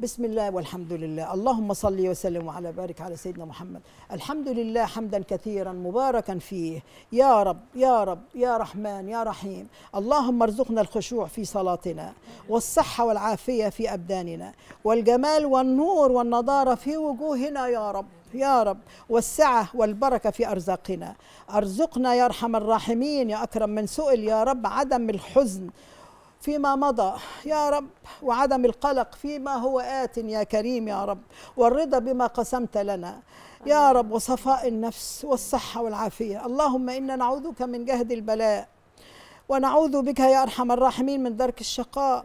بسم الله والحمد لله اللهم صل وسلم على بارك على سيدنا محمد الحمد لله حمدا كثيرا مباركا فيه يا رب يا رب يا رحمن يا رحيم اللهم ارزقنا الخشوع في صلاتنا والصحة والعافية في أبداننا والجمال والنور والنضارة في وجوهنا يا رب يا رب والسعة والبركة في أرزاقنا أرزقنا يا أرحم الراحمين يا أكرم من سئل يا رب عدم الحزن فيما مضى يا رب وعدم القلق فيما هو آت يا كريم يا رب والرضا بما قسمت لنا يا رب وصفاء النفس والصحة والعافية اللهم إنا نعوذك من جهد البلاء ونعوذ بك يا أرحم الراحمين من درك الشقاء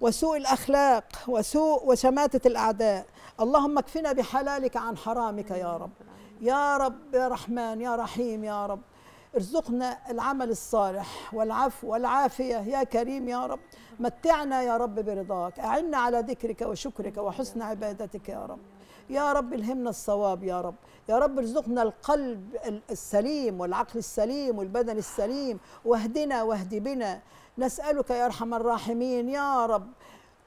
وسوء الأخلاق وسوء وشماتة الأعداء اللهم اكفنا بحلالك عن حرامك يا رب يا رب يا رحمن يا رحيم يا رب ارزقنا العمل الصالح والعفو والعافية يا كريم يا رب متعنا يا رب برضاك أعنا على ذكرك وشكرك وحسن عبادتك يا رب يا رب الهمنا الصواب يا رب يا رب ارزقنا القلب السليم والعقل السليم والبدن السليم واهدنا واهد بنا نسألك يا أرحم الراحمين يا رب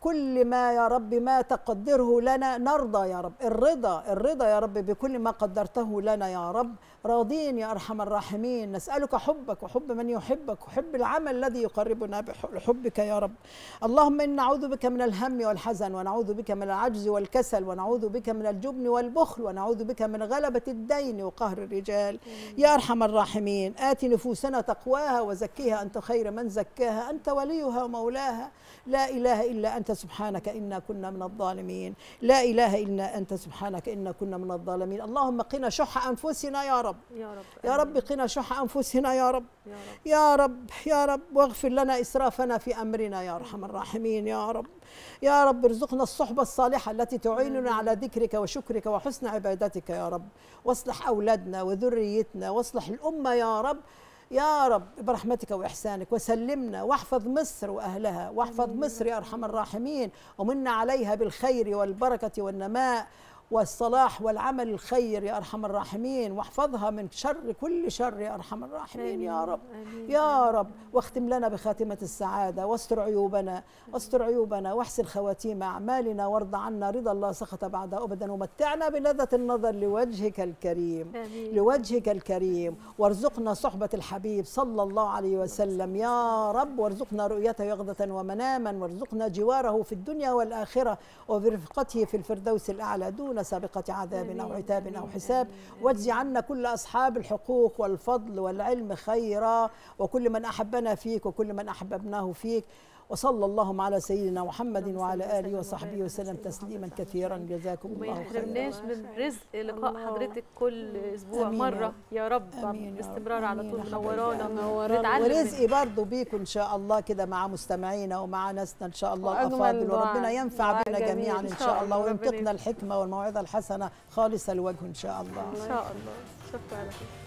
كل ما يا رب ما تقدره لنا نرضى يا رب الرضا الرضا يا رب بكل ما قدرته لنا يا رب راضين يا أرحم الراحمين نسألك حبك وحب من يحبك وحب العمل الذي يقربنا بحبك يا رب اللهم إن نعوذ بك من الهم والحزن ونعوذ بك من العجز والكسل ونعوذ بك من الجبن والبخل ونعوذ بك من غلبة الدين وقهر الرجال يا أرحم الراحمين آت نفوسنا تقواها وزكيها أنت خير من زكاها أنت وليها ومولاها لا إله إلا أنت أنت سبحانك إنا كنا من الظالمين لا إله إلا أنت سبحانك إنا كنا من الظالمين اللهم قنا شح أنفسنا يا رب يا رب, يا رب قنا شح أنفسنا يا رب يا رب يا رب واغفر لنا إسرافنا في أمرنا يا أرحم الراحمين يا رب يا رب ارزقنا الصحبة الصالحة التي تعيننا على ذكرك وشكرك وحسن عبادتك يا رب واصلح أولادنا وذريتنا واصلح الأمة يا رب يا رب برحمتك وإحسانك وسلمنا واحفظ مصر وأهلها واحفظ مصر يا أرحم الراحمين ومنا عليها بالخير والبركة والنماء والصلاح والعمل الخير يا أرحم الراحمين واحفظها من شر كل شر يا أرحم الراحمين يا رب يا رب واختم لنا بخاتمة السعادة واستر عيوبنا واستر عيوبنا واحسن خواتيم أعمالنا وارض عنا رضا الله سخط بعد أبدا ومتعنا بلذة النظر لوجهك الكريم لوجهك الكريم وارزقنا صحبة الحبيب صلى الله عليه وسلم يا رب وارزقنا رؤيته يقظة ومناما وارزقنا جواره في الدنيا والآخرة وبرفقته في الفردوس الأعلى دون دون سابقة عذاب أو عتاب أو حساب واجزي عنا كل أصحاب الحقوق والفضل والعلم خيرا وكل من أحبنا فيك وكل من أحببناه فيك وصلى اللهم على سيدنا محمد وعلى آله وصحبه وسلم تسليما كثيرا جزاكم الله خيرا وما يحرمناش من رزق لقاء حضرتك كل أسبوع مرة يا رب باستمرار على طول منورانا منورانا ورزقي برضه بيكم إن شاء الله كده مع مستمعينا ومع ناسنا إن شاء الله الأفاضل وربنا ينفع بنا جميعا إن شاء الله وينطقنا الحكمة والموعظة الحسنة خالص الوجه إن شاء الله إن شاء الله شكرا لك